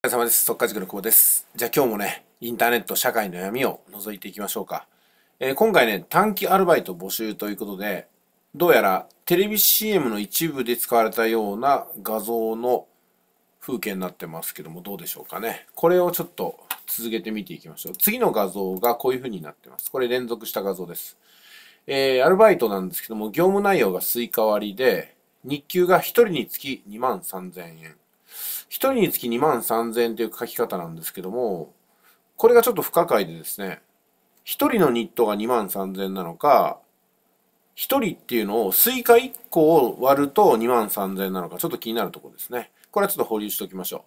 お疲れ様です。速稼塾の久保です。じゃあ今日もね、インターネット社会の闇を覗いていきましょうか。えー、今回ね、短期アルバイト募集ということで、どうやらテレビ CM の一部で使われたような画像の風景になってますけども、どうでしょうかね。これをちょっと続けて見ていきましょう。次の画像がこういう風になってます。これ連続した画像です。えー、アルバイトなんですけども、業務内容がスイカ割りで、日給が1人につき2万3000円。1人につき2万3000円という書き方なんですけども、これがちょっと不可解でですね、1人のニットが2万3000円なのか、1人っていうのをスイカ1個を割ると2万3000円なのか、ちょっと気になるところですね。これはちょっと保留しておきましょう。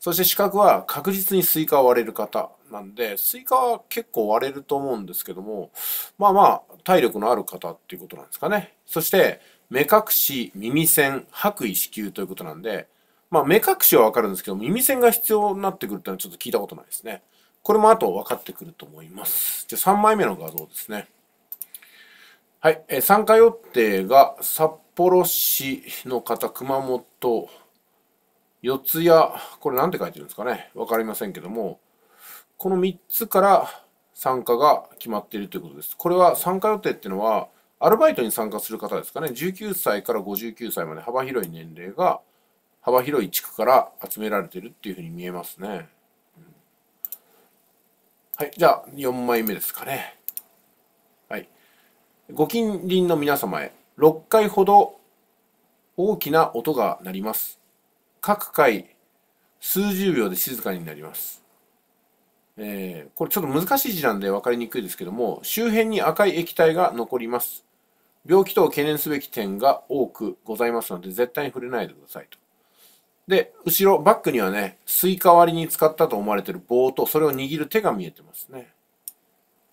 そして資格は確実にスイカを割れる方なんで、スイカは結構割れると思うんですけども、まあまあ、体力のある方っていうことなんですかね。そして、目隠し、耳栓、白衣、子宮ということなんで、まあ、目隠しはわかるんですけど、耳栓が必要になってくるってのはちょっと聞いたことないですね。これも後分かってくると思います。じゃあ3枚目の画像ですね。はい、え参加予定が札幌市の方、熊本、四谷、これなんて書いてるんですかね。わかりませんけども、この3つから参加が決まっているということです。これは参加予定っていうのは、アルバイトに参加する方ですかね、19歳から59歳まで幅広い年齢が幅広い地区から集められてるっていうふうに見えますね。はい、じゃあ4枚目ですかね。はい。ご近隣の皆様へ6回ほど大きな音が鳴ります。各回数十秒で静かになります。えー、これちょっと難しい字なんで分かりにくいですけども、周辺に赤い液体が残ります。病気等を懸念すべき点が多くございますので、絶対に触れないでくださいと。で、後ろ、バックにはね、スイカ割りに使ったと思われてる棒と、それを握る手が見えてますね。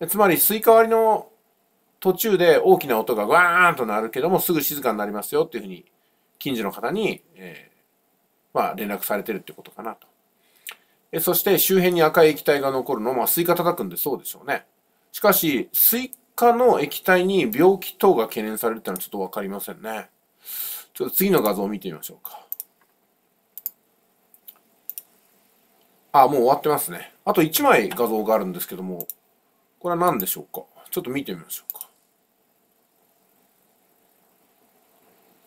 つまり、スイカ割りの途中で大きな音がガーンと鳴るけども、すぐ静かになりますよっていうふうに、近所の方に、えー、まあ、連絡されてるってことかなと。えそして、周辺に赤い液体が残るのまあ、スイカ叩くんでそうでしょうね。しかし、スイカの液体に病気等が懸念されるってのはちょっとわかりませんね。ちょっと次の画像を見てみましょうか。ああ、もう終わってますね。あと1枚画像があるんですけども、これは何でしょうかちょっと見てみましょうか。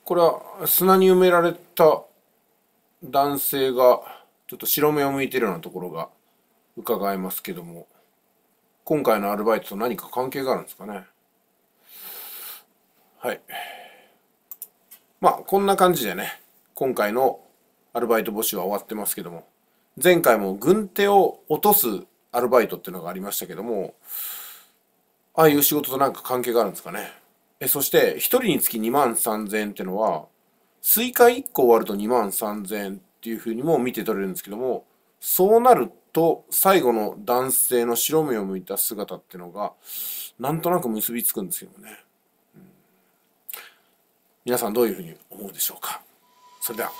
これは砂に埋められた男性が、ちょっと白目を向いてるようなところが伺えますけども、今回のアルバイトと何か関係があるんですかね。はい。まあ、こんな感じでね、今回のアルバイト募集は終わってますけども、前回も軍手を落とすアルバイトっていうのがありましたけども、ああいう仕事となんか関係があるんですかね。えそして、1人につき2万3000円ってのは、スイカ1個終わると2万3000円っていうふうにも見て取れるんですけども、そうなると、最後の男性の白目を向いた姿っていうのが、なんとなく結びつくんですけどうね。皆さんどういうふうに思うでしょうか。それでは。